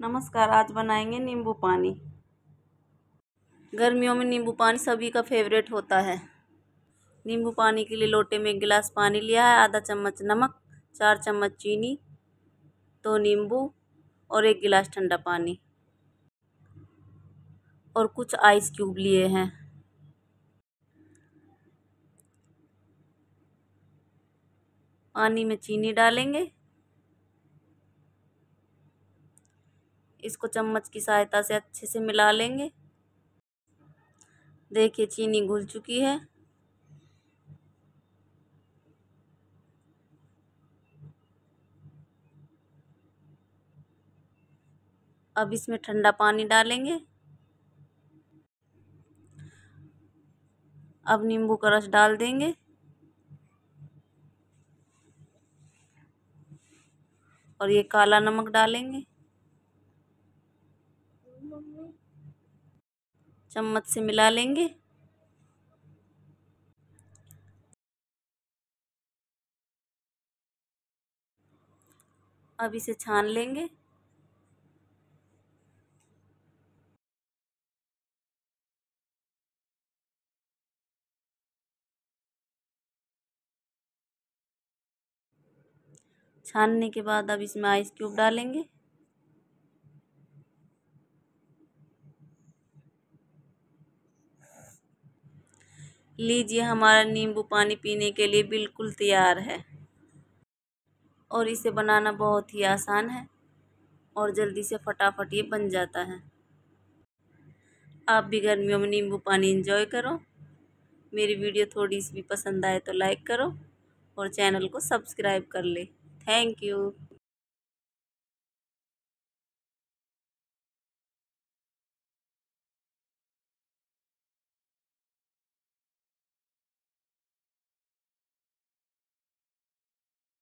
नमस्कार आज बनाएंगे नींबू पानी गर्मियों में नींबू पानी सभी का फेवरेट होता है नींबू पानी के लिए लोटे में एक गिलास पानी लिया है आधा चम्मच नमक चार चम्मच चीनी दो नींबू और एक गिलास ठंडा पानी और कुछ आइस क्यूब लिए हैं पानी में चीनी डालेंगे इसको चम्मच की सहायता से अच्छे से मिला लेंगे देखिए चीनी घुल चुकी है अब इसमें ठंडा पानी डालेंगे अब नींबू का रस डाल देंगे और ये काला नमक डालेंगे चम्मच से मिला लेंगे अब इसे छान लेंगे छानने के बाद अब इसमें आइस क्यूब डालेंगे लीजिए हमारा नींबू पानी पीने के लिए बिल्कुल तैयार है और इसे बनाना बहुत ही आसान है और जल्दी से फटाफट ये बन जाता है आप भी गर्मियों में नींबू पानी इंजॉय करो मेरी वीडियो थोड़ी सी भी पसंद आए तो लाइक करो और चैनल को सब्सक्राइब कर ले थैंक यू